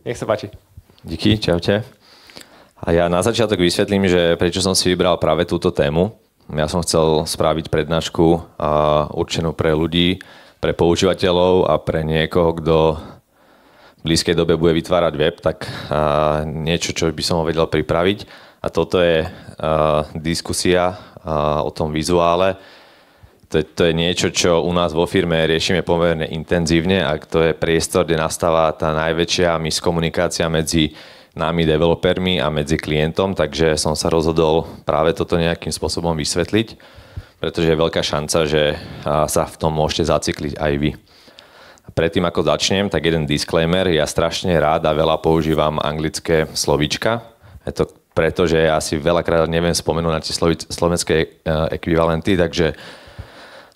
Nech sa páči. Díky, čaute. A ja na začiatok vysvetlím, že prečo som si vybral práve túto tému. Ja som chcel spraviť prednášku určenú pre ľudí, pre používateľov a pre niekoho, kto v blízkej dobe bude vytvárať web, tak niečo, čo by som ho vedel pripraviť. A toto je diskusia o tom vizuále, to, to je niečo, čo u nás vo firme riešime pomerne intenzívne a to je priestor, kde nastáva tá najväčšia miskomunikácia medzi nami developermi a medzi klientom, takže som sa rozhodol práve toto nejakým spôsobom vysvetliť, pretože je veľká šanca, že sa v tom môžete zacikliť aj vy. Predtým ako začnem, tak jeden disclaimer, ja strašne rád a veľa používam anglické slovíčka. Je to preto, že ja si veľakrát neviem spomenúť na tie slovenské e, ekvivalenty, takže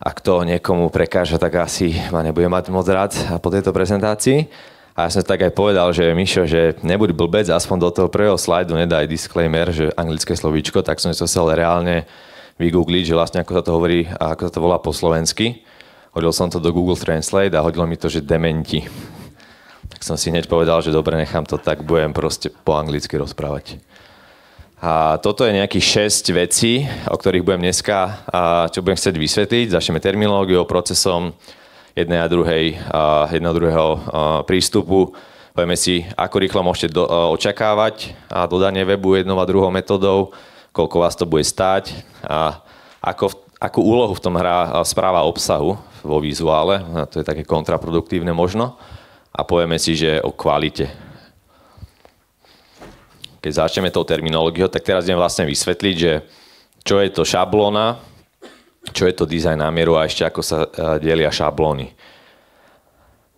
ak to niekomu prekáža, tak asi ma nebude mať moc rád po tejto prezentácii. A ja som tak aj povedal, že Mišo, že nebuď blbec, aspoň do toho prvého slajdu nedaj disclaimer, že anglické slovíčko, tak som to chcel reálne vygoogliť, že vlastne ako sa to hovorí a ako sa to volá po slovensky. Hodil som to do Google Translate a hodilo mi to, že dementi. Tak som si hneď povedal, že dobre, nechám to tak, budem proste po anglicky rozprávať. A toto je nejakých 6 vecí, o ktorých budem dneska, a čo budem chcieť vysvetliť. Začneme terminológiou, procesom jednej a druhej, a jedno a druhého a prístupu. Povieme si, ako rýchlo môžete do, a očakávať a dodanie webu jednou a druhou metodou, koľko vás to bude stáť a ako, akú úlohu v tom hrá správa obsahu vo vizuále. A to je také kontraproduktívne možno. A povieme si, že o kvalite keď začneme tou terminológiou, tak teraz idem vlastne vysvetliť, že čo je to šablóna, čo je to dizajn námieru a ešte ako sa eh, delia šablóny.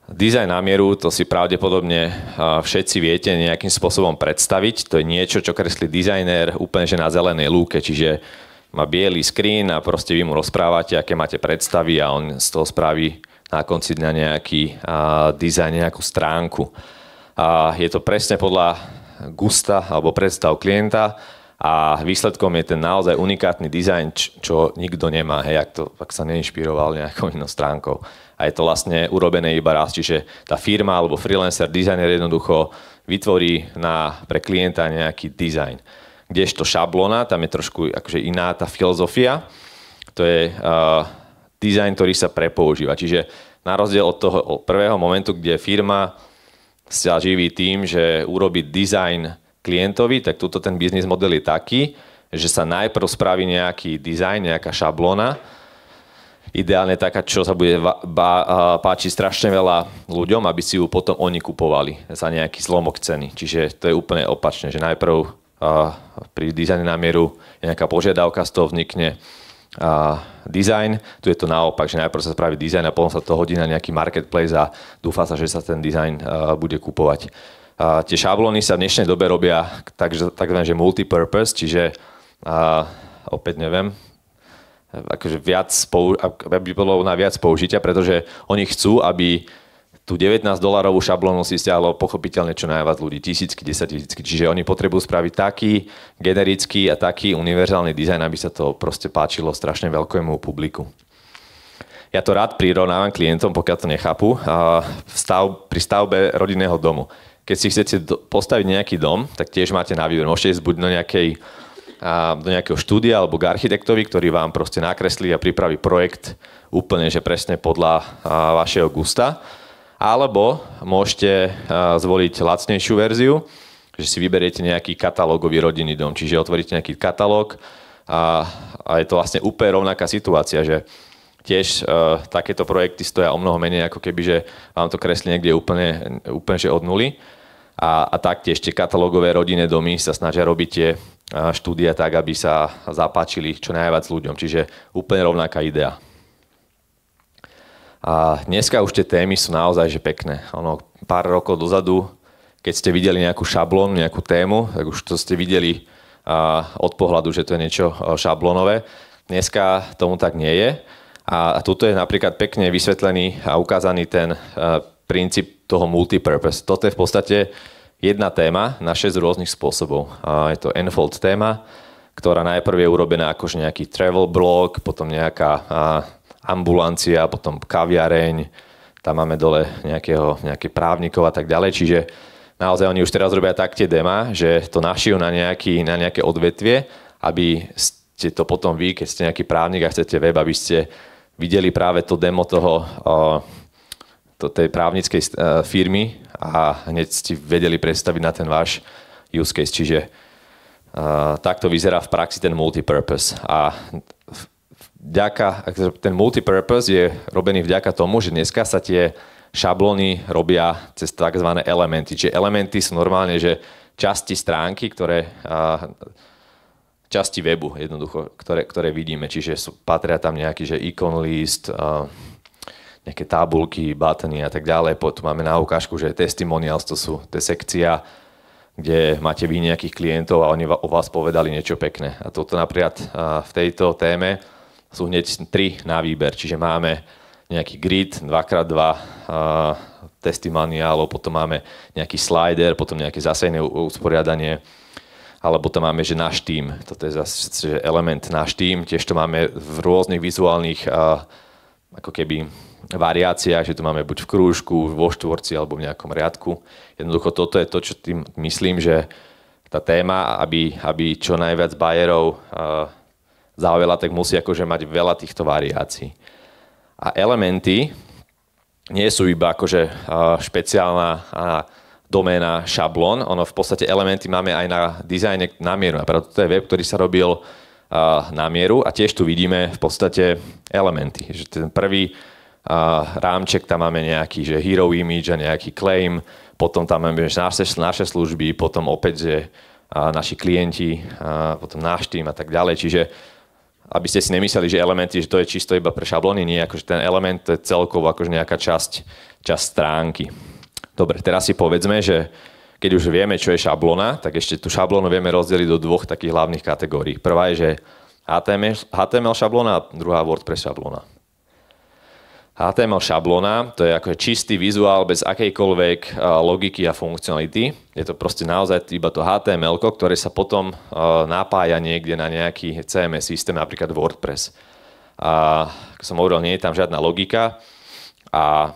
Dizajn námieru, to si pravdepodobne eh, všetci viete nejakým spôsobom predstaviť. To je niečo, čo kreslí dizajner úplne že na zelenej lúke, čiže má biely screen a proste vy mu rozprávate, aké máte predstavy a on z toho spraví na konci dňa nejaký eh, dizajn, nejakú stránku. A je to presne podľa gusta alebo predstav klienta a výsledkom je ten naozaj unikátny dizajn, čo nikto nemá, hej, ak, to, ak sa neinšpiroval nejakou inou stránkou. A je to vlastne urobené iba raz, čiže tá firma alebo freelancer, dizajner jednoducho vytvorí na, pre klienta nejaký dizajn. Kdežto šablona, tam je trošku akože iná tá filozofia, to je uh, dizajn, ktorý sa prepoužíva. Čiže na rozdiel od toho prvého momentu, kde firma sa živí tým, že urobí design klientovi, tak tuto ten biznis model je taký, že sa najprv spraví nejaký design, nejaká šablona, ideálne taká, čo sa bude páčiť strašne veľa ľuďom, aby si ju potom oni kupovali za nejaký zlomok ceny. Čiže to je úplne opačne, že najprv pri dizajne na mieru nejaká požiadavka, z toho vznikne a, design. Tu je to naopak, že najprv sa spraví design a potom sa to hodí na nejaký marketplace a dúfa sa, že sa ten design bude kupovať. A, tie šablóny sa v dnešnej dobe robia takzvané, tak, že multipurpose, čiže a, opäť neviem, akože viac, aby bolo na viac použitia, pretože oni chcú, aby tú 19 dolárovú šablónu si stiahlo pochopiteľne čo najviac ľudí, tisícky, desať tisícky, čiže oni potrebujú spraviť taký generický a taký univerzálny dizajn, aby sa to proste páčilo strašne veľkému publiku. Ja to rád prirovnávam klientom, pokiaľ to nechápu, stav, pri stavbe rodinného domu. Keď si chcete postaviť nejaký dom, tak tiež máte na výber. Môžete ísť buď do, nejakej, do nejakého štúdia alebo k architektovi, ktorý vám proste nakreslí a pripraví projekt úplne, že presne podľa vašeho gusta alebo môžete eh, zvoliť lacnejšiu verziu, že si vyberiete nejaký katalógový rodinný dom, čiže otvoríte nejaký katalóg a, a je to vlastne úplne rovnaká situácia, že tiež uh, takéto projekty stoja o mnoho menej, ako keby, že vám to kreslí niekde úplne, úplne že od nuly. A, a taktiež tie katalógové rodinné domy sa snažia robiť tie eh, štúdia tak, aby sa zapáčili čo najviac ľuďom. Čiže úplne rovnaká idea. A dneska už tie témy sú naozaj že pekné. Ono, pár rokov dozadu, keď ste videli nejakú šablónu, nejakú tému, tak už to ste videli a, od pohľadu, že to je niečo šablónové. Dneska tomu tak nie je. A, a tuto je napríklad pekne vysvetlený a ukázaný ten a, princíp toho multipurpose. Toto je v podstate jedna téma na 6 rôznych spôsobov. A je to enfold téma, ktorá najprv je urobená akože nejaký travel blog, potom nejaká ambulancia, potom kaviareň, tam máme dole nejakého, nejaké právnikov a tak ďalej, čiže naozaj oni už teraz robia tak tie dema, že to našijú na, nejaký, na nejaké odvetvie, aby ste to potom vy, keď ste nejaký právnik a chcete web, aby ste videli práve to demo toho, to, tej právnickej e, firmy a hneď ste vedeli predstaviť na ten váš use case. Čiže e, takto vyzerá v praxi ten multipurpose. A vďaka, ten multipurpose je robený vďaka tomu, že dneska sa tie šablóny robia cez tzv. elementy. Čiže elementy sú normálne, že časti stránky, ktoré, časti webu jednoducho, ktoré, ktoré vidíme. Čiže sú, patria tam nejaký že ikon list, nejaké tabulky, buttony a tak ďalej. Potom máme na ukážku, že testimonials to sú, tie sekcia, kde máte vy nejakých klientov a oni o vás povedali niečo pekné. A toto napríklad v tejto téme sú hneď tri na výber, čiže máme nejaký grid 2x2 testimoniálov, potom máme nejaký slider, potom nejaké zasejné usporiadanie, alebo to máme, že náš tým, toto je zase že element náš tým, tiež to máme v rôznych vizuálnych ako keby variáciách, že to máme buď v krúžku, vo štvorci alebo v nejakom riadku. Jednoducho toto je to, čo tým myslím, že tá téma, aby, aby čo najviac bajerov zaujala, tak musí akože mať veľa týchto variácií. A elementy nie sú iba akože špeciálna doména šablón, ono v podstate elementy máme aj na dizajne na mieru. Napríklad toto je web, ktorý sa robil na mieru a tiež tu vidíme v podstate elementy. Že ten prvý rámček, tam máme nejaký že hero image a nejaký claim, potom tam máme naše, naše služby, potom opäť, že naši klienti, potom náš tým a tak ďalej. Čiže aby ste si nemysleli, že elementy, že to je čisto iba pre šablony, nie, akože ten element je celkovo akože nejaká časť, časť stránky. Dobre, teraz si povedzme, že keď už vieme, čo je šablona, tak ešte tú šablónu vieme rozdeliť do dvoch takých hlavných kategórií. Prvá je, že HTML, HTML šablona a druhá WordPress šablona. HTML šablona, to je ako čistý vizuál bez akejkoľvek eh, logiky a funkcionality. Je to proste naozaj iba to HTML, ktoré sa potom eh, napája niekde na nejaký CMS systém, napríklad WordPress. A ako som hovoril, nie je tam žiadna logika a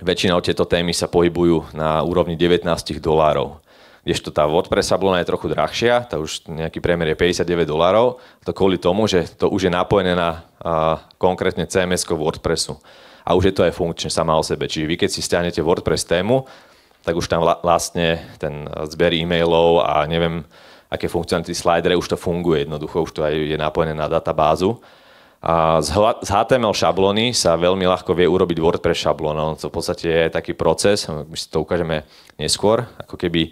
väčšinou tieto témy sa pohybujú na úrovni 19 dolárov kdežto tá WordPress šablona je trochu drahšia, tá už nejaký priemer je 59 dolárov, to kvôli tomu, že to už je napojené na konkrétne cms WordPressu. A už je to aj funkčne sama o sebe. Čiže vy, keď si stiahnete WordPress tému, tak už tam vlastne ten zber e-mailov a neviem, aké funkcionality slidere, už to funguje jednoducho, už to aj je napojené na databázu. A z HTML šablóny sa veľmi ľahko vie urobiť WordPress šablón. No, to v podstate je taký proces, my si to ukážeme neskôr, ako keby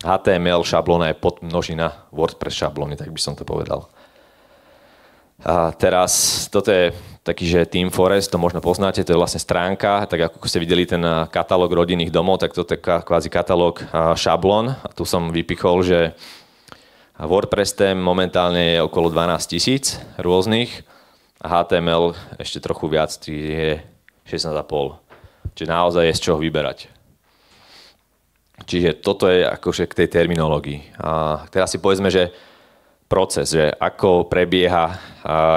HTML šablóna je podmnožina WordPress šablóny, tak by som to povedal. A teraz, toto je taký, že Team Forest, to možno poznáte, to je vlastne stránka, tak ako ste videli ten katalóg rodinných domov, tak toto je kvázi katalóg šablón. A tu som vypichol, že WordPress tém momentálne je okolo 12 tisíc rôznych a HTML ešte trochu viac, je 16,5. Čiže naozaj je z čoho vyberať. Čiže toto je akože k tej terminológii. A teraz si povedzme, že proces, že ako prebieha,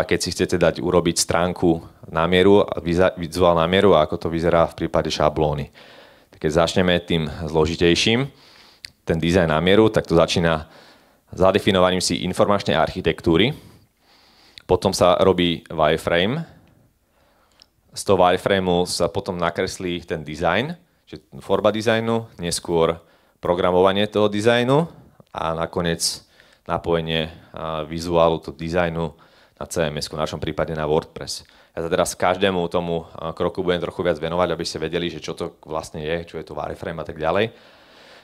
keď si chcete dať urobiť stránku na mieru, vizuál na mieru a ako to vyzerá v prípade šablóny. Keď začneme tým zložitejším, ten dizajn na mieru, tak to začína zadefinovaním si informačnej architektúry, potom sa robí wireframe, z toho wireframe sa potom nakreslí ten dizajn, čiže forma dizajnu, neskôr programovanie toho dizajnu a nakoniec napojenie vizuálu, to dizajnu na CMS, v našom prípade na WordPress. Ja sa teraz každému tomu kroku budem trochu viac venovať, aby ste vedeli, že čo to vlastne je, čo je to wireframe a tak ďalej.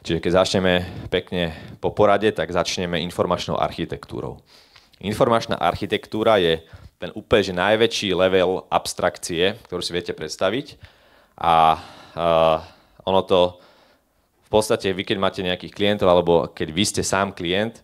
Čiže keď začneme pekne po porade, tak začneme informačnou architektúrou. Informačná architektúra je ten úplne že najväčší level abstrakcie, ktorú si viete predstaviť. A uh, ono to v podstate, vy keď máte nejakých klientov, alebo keď vy ste sám klient,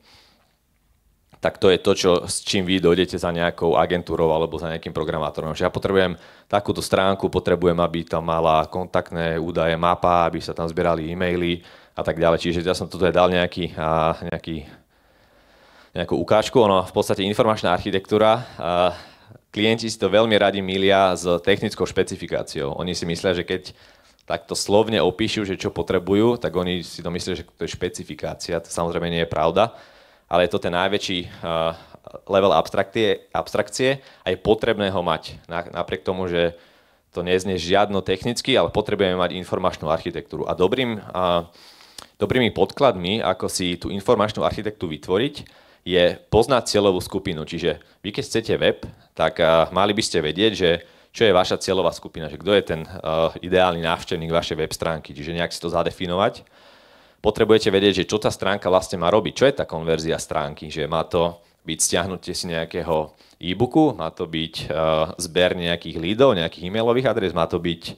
tak to je to, čo, s čím vy dojdete za nejakou agentúrou alebo za nejakým programátorom. Že ja potrebujem takúto stránku, potrebujem, aby tam mala kontaktné údaje, mapa, aby sa tam zbierali e-maily a tak ďalej. Čiže ja som toto dal nejaký, a, nejaký, nejakú ukážku. Ono, v podstate informačná architektúra, a, klienti si to veľmi radi milia s technickou špecifikáciou. Oni si myslia, že keď takto slovne opíšu, že čo potrebujú, tak oni si to myslia, že to je špecifikácia. To samozrejme nie je pravda ale je to ten najväčší eh, level abstrakcie, abstrakcie a je potrebné ho mať. Napriek tomu, že to neznie žiadno technicky, ale potrebujeme mať informačnú architektúru. A dobrým, dobrými podkladmi, ako si tú informačnú architektúru vytvoriť, je poznať cieľovú skupinu. Čiže vy, keď chcete web, tak eh, mali by ste vedieť, že čo je vaša cieľová skupina, že kto je ten uh, ideálny návštevník vašej web stránky, čiže nejak si to zadefinovať potrebujete vedieť, že čo tá stránka vlastne má robiť. Čo je tá konverzia stránky? Že má to byť stiahnutie si nejakého e-booku, má to byť uh, zber nejakých lídov, nejakých e-mailových adres, má to byť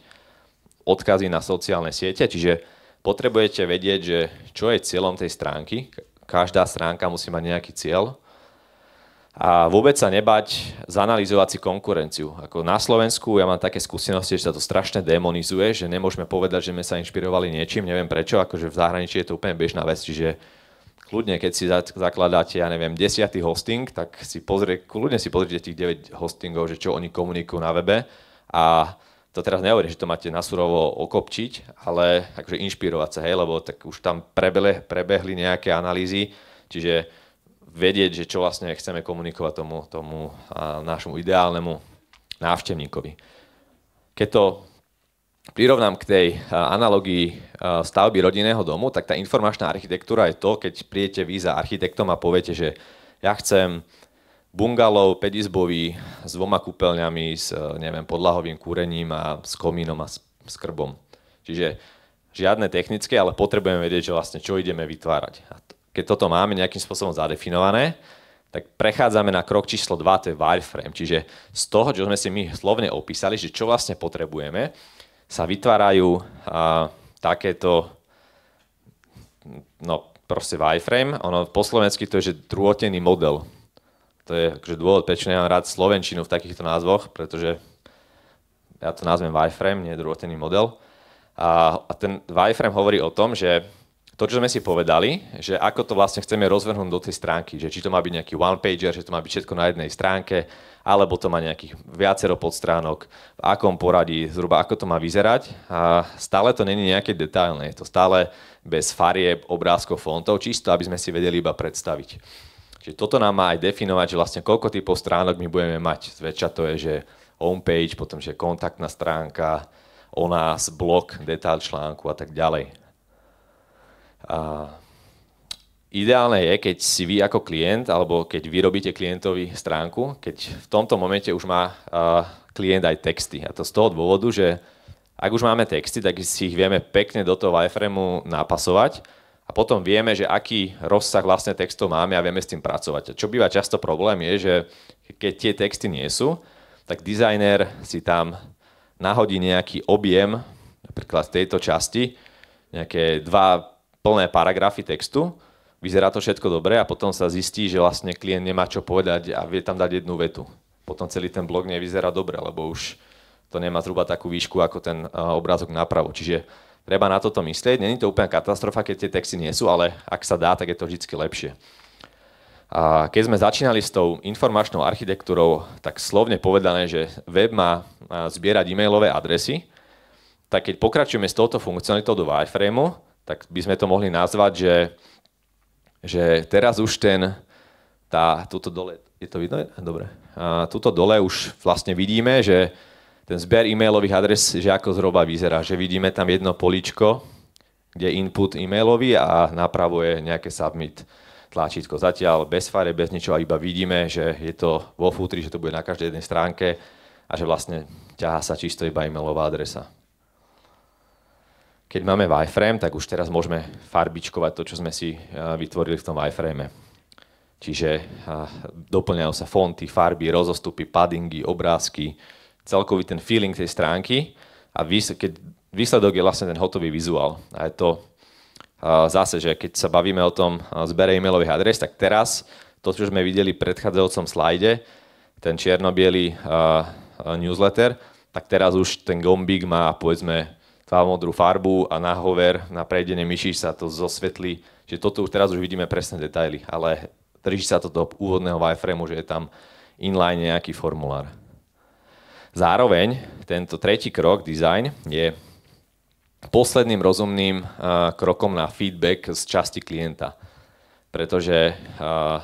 odkazy na sociálne siete, čiže potrebujete vedieť, že čo je cieľom tej stránky. Každá stránka musí mať nejaký cieľ a vôbec sa nebať zanalizovať si konkurenciu. Ako na Slovensku ja mám také skúsenosti, že sa to strašne demonizuje, že nemôžeme povedať, že sme sa inšpirovali niečím, neviem prečo, akože v zahraničí je to úplne bežná vec, čiže kľudne, keď si zakladáte, ja neviem, desiatý hosting, tak si pozrie, kľudne si pozrite tých 9 hostingov, že čo oni komunikujú na webe a to teraz nehovorím, že to máte nasurovo okopčiť, ale akože inšpirovať sa, hej, lebo tak už tam prebehli, prebehli nejaké analýzy, čiže vedieť, že čo vlastne chceme komunikovať tomu, tomu nášmu ideálnemu návštevníkovi. Keď to prirovnám k tej analogii stavby rodinného domu, tak tá informačná architektúra je to, keď príjete vy za architektom a poviete, že ja chcem bungalov pedizbový s dvoma kúpeľňami, s neviem, podlahovým kúrením a s komínom a s krbom. Čiže žiadne technické, ale potrebujeme vedieť, že vlastne čo ideme vytvárať. A keď toto máme nejakým spôsobom zadefinované, tak prechádzame na krok číslo 2, to je wireframe. Čiže z toho, čo sme si my slovne opísali, že čo vlastne potrebujeme, sa vytvárajú a, takéto no proste wireframe, ono po slovensky to je, že druhotený model. To je akože dôvod, prečo nemám rád slovenčinu v takýchto názvoch, pretože ja to nazvem wireframe, nie druhotený model. A, a ten wireframe hovorí o tom, že to, čo sme si povedali, že ako to vlastne chceme rozvrhnúť do tej stránky, že či to má byť nejaký one-pager, že to má byť všetko na jednej stránke, alebo to má nejakých viacero podstránok, v akom poradí, zhruba ako to má vyzerať. A stále to není nejaké detailné, je to stále bez farieb, obrázkov, fontov, čisto, aby sme si vedeli iba predstaviť. Čiže toto nám má aj definovať, že vlastne koľko typov stránok my budeme mať. Zväčša to je, že homepage, potom že kontaktná stránka, o nás, blog, detail článku a tak ďalej. A ideálne je, keď si vy ako klient, alebo keď vyrobíte klientovi stránku, keď v tomto momente už má klient aj texty. A to z toho dôvodu, že ak už máme texty, tak si ich vieme pekne do toho wireframeu napasovať a potom vieme, že aký rozsah vlastne textov máme a vieme s tým pracovať. A čo býva často problém je, že keď tie texty nie sú, tak dizajner si tam nahodí nejaký objem, napríklad z tejto časti, nejaké dva plné paragrafy textu, vyzerá to všetko dobre a potom sa zistí, že vlastne klient nemá čo povedať a vie tam dať jednu vetu. Potom celý ten blog nevyzerá dobre, lebo už to nemá zhruba takú výšku ako ten obrázok napravo. Čiže treba na toto myslieť. Není to úplne katastrofa, keď tie texty nie sú, ale ak sa dá, tak je to vždy lepšie. A keď sme začínali s tou informačnou architektúrou, tak slovne povedané, že web má zbierať e-mailové adresy, tak keď pokračujeme s touto funkcionalitou do wireframeu, tak by sme to mohli nazvať, že, že teraz už ten, tá, tuto dole, je to vidno? Dobre. A tuto dole už vlastne vidíme, že ten zber e-mailových adres, že ako zhruba vyzerá, že vidíme tam jedno políčko, kde je input e-mailový a napravo je nejaké submit tlačítko. Zatiaľ bez fare, bez ničoho, iba vidíme, že je to vo futri, že to bude na každej jednej stránke a že vlastne ťahá sa čisto iba e-mailová adresa. Keď máme wireframe, tak už teraz môžeme farbičkovať to, čo sme si eh, vytvorili v tom wireframe. Čiže eh, doplňajú sa fonty, farby, rozostupy, paddingy, obrázky, celkový ten feeling tej stránky a výsledok je vlastne ten hotový vizuál. A je to eh, zase, že keď sa bavíme o tom zbere e-mailových adres, tak teraz to, čo sme videli v predchádzajúcom slajde, ten čierno-bielý newsletter, tak teraz už ten gombík má povedzme tmavomodrú farbu a na hover, na prejdenie myši sa to zosvetlí. Čiže toto už teraz už vidíme presné detaily, ale drží sa to do úvodného wireframe, že je tam inline nejaký formulár. Zároveň tento tretí krok, design, je posledným rozumným uh, krokom na feedback z časti klienta. Pretože uh,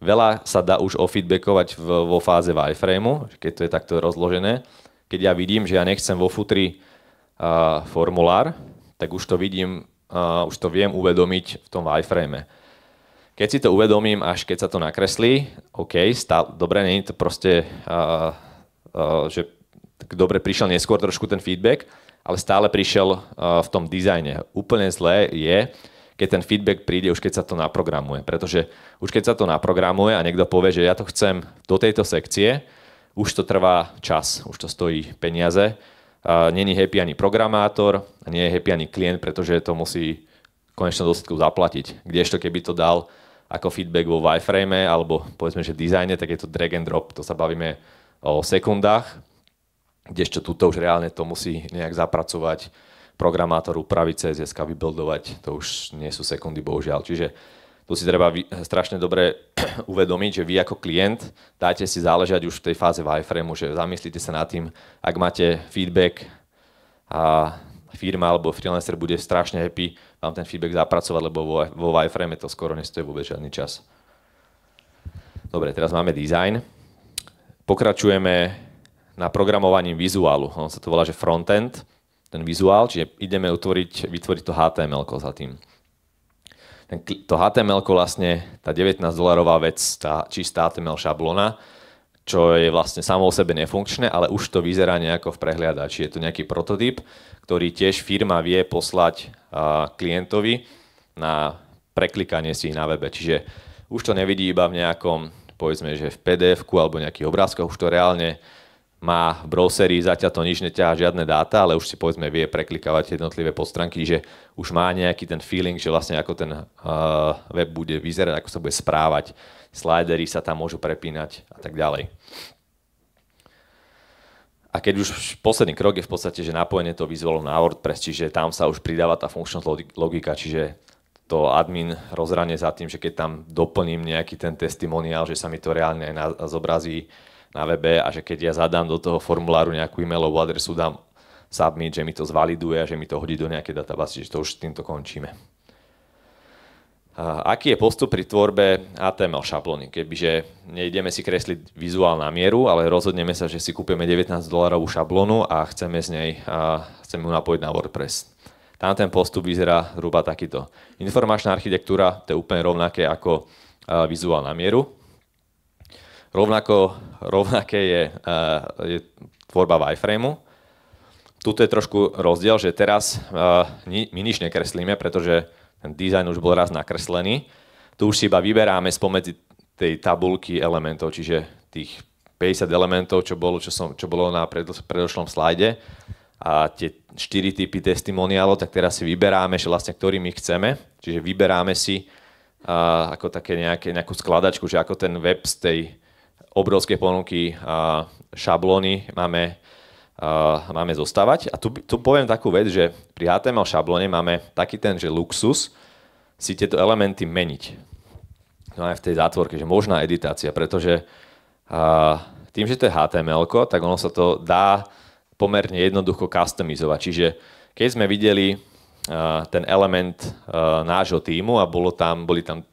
veľa sa dá už ofeedbackovať vo fáze wireframe, keď to je takto rozložené. Keď ja vidím, že ja nechcem vo futri formulár, tak už to vidím, uh, už to viem uvedomiť v tom iframe. Keď si to uvedomím, až keď sa to nakreslí, OK, stále, dobre, nie je to proste, uh, uh, že tak dobre prišiel neskôr trošku ten feedback, ale stále prišiel uh, v tom dizajne. Úplne zlé je, keď ten feedback príde už keď sa to naprogramuje. Pretože už keď sa to naprogramuje a niekto povie, že ja to chcem do tejto sekcie, už to trvá čas, už to stojí peniaze Není happy ani programátor, nie je happy ani klient, pretože to musí konečnom dôsledku zaplatiť. Kdežto keby to dal ako feedback vo wireframe alebo povedzme, že dizajne, tak je to drag and drop. To sa bavíme o sekundách, kdežto tuto už reálne to musí nejak zapracovať programátor, upraviť CSS, vybuildovať, to už nie sú sekundy bohužiaľ. Čiže tu si treba strašne dobre uvedomiť, že vy ako klient dáte si záležať už v tej fáze wireframe, že zamyslíte sa nad tým, ak máte feedback a firma alebo freelancer bude strašne happy vám ten feedback zapracovať, lebo vo, vo wireframe to skoro nestojí vôbec žiadny čas. Dobre, teraz máme design. Pokračujeme na programovaním vizuálu. On sa to volá, že frontend, ten vizuál, čiže ideme utvoriť, vytvoriť to HTML za tým ten, to HTML vlastne, tá 19 dolarová vec, tá čistá HTML šablona, čo je vlastne samo o sebe nefunkčné, ale už to vyzerá nejako v prehliadači. Je to nejaký prototyp, ktorý tiež firma vie poslať uh, klientovi na preklikanie si ich na webe. Čiže už to nevidí iba v nejakom, povedzme, že v pdf alebo nejakých obrázkoch, už to reálne má v browseri, zatiaľ to nič neťahá žiadne dáta, ale už si povedzme vie preklikávať jednotlivé postránky, že už má nejaký ten feeling, že vlastne ako ten uh, web bude vyzerať, ako sa bude správať, slidery sa tam môžu prepínať a tak ďalej. A keď už posledný krok je v podstate, že napojenie to vyzvolo na WordPress, čiže tam sa už pridáva tá funkčnosť logika, čiže to admin rozranie za tým, že keď tam doplním nejaký ten testimoniál, že sa mi to reálne aj zobrazí, na webe a že keď ja zadám do toho formuláru nejakú e-mailovú adresu, dám submit, že mi to zvaliduje a že mi to hodí do nejakej databázy, že to už s týmto končíme. Aký je postup pri tvorbe HTML šablóny? Kebyže nejdeme si kresliť vizuál na mieru, ale rozhodneme sa, že si kúpime 19 dolarovú šablónu a chceme z nej, a chceme ju napojiť na WordPress. Tam ten postup vyzerá zhruba takýto. Informačná architektúra, to je úplne rovnaké ako vizuál na mieru. Rovnako, rovnaké je, eh, je tvorba wireframeu. Tuto je trošku rozdiel, že teraz eh, my nič nekreslíme, pretože ten dizajn už bol raz nakreslený. Tu už si iba vyberáme spomedzi tej tabulky elementov, čiže tých 50 elementov, čo bolo, čo som, čo bolo na predošlom slajde a tie 4 typy testimoniálov, tak teraz si vyberáme, že vlastne ktorými chceme, čiže vyberáme si uh, ako také nejaké, nejakú skladačku, že ako ten web z tej, obrovské ponuky a šablóny máme, a máme zostávať. A tu, tu poviem takú vec, že pri HTML šablóne máme taký ten, že luxus si tieto elementy meniť. No aj v tej zátvorke, že možná editácia, pretože a, tým, že to je HTML, tak ono sa to dá pomerne jednoducho customizovať. Čiže keď sme videli ten element nášho týmu a bolo tam, boli tam